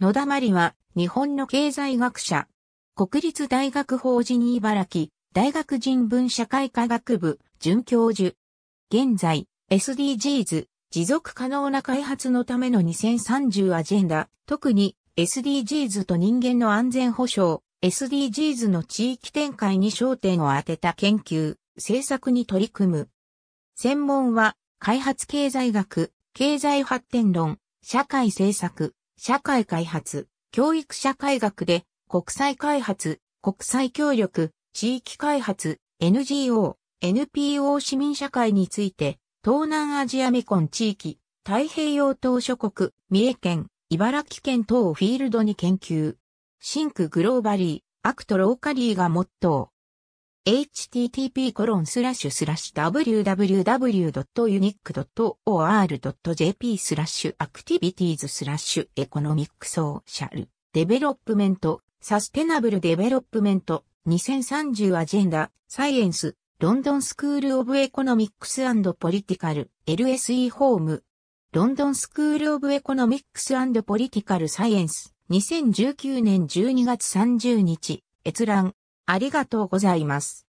野田まりは、日本の経済学者。国立大学法人茨城、大学人文社会科学部、准教授。現在、SDGs、持続可能な開発のための2030アジェンダ、特に SDGs と人間の安全保障、SDGs の地域展開に焦点を当てた研究、政策に取り組む。専門は、開発経済学、経済発展論、社会政策、社会開発、教育社会学で、国際開発、国際協力、地域開発、NGO、NPO 市民社会について、東南アジアメコン地域、太平洋島諸国、三重県、茨城県等をフィールドに研究。シンクグローバリー、アクトローカリーがモットー。http://www.unic.or.jp スラッシュアクティビティーズスラッシュエコノミックソーシャルデベロップメントサステナブルデベロップメント2030アジェンダサイエンスロンドンスクールオブエコノミックスポリティカル LSE ホームロンドンスクールオブエコノミックスポリティカルサイエンス2019年12月30日閲覧ありがとうございます。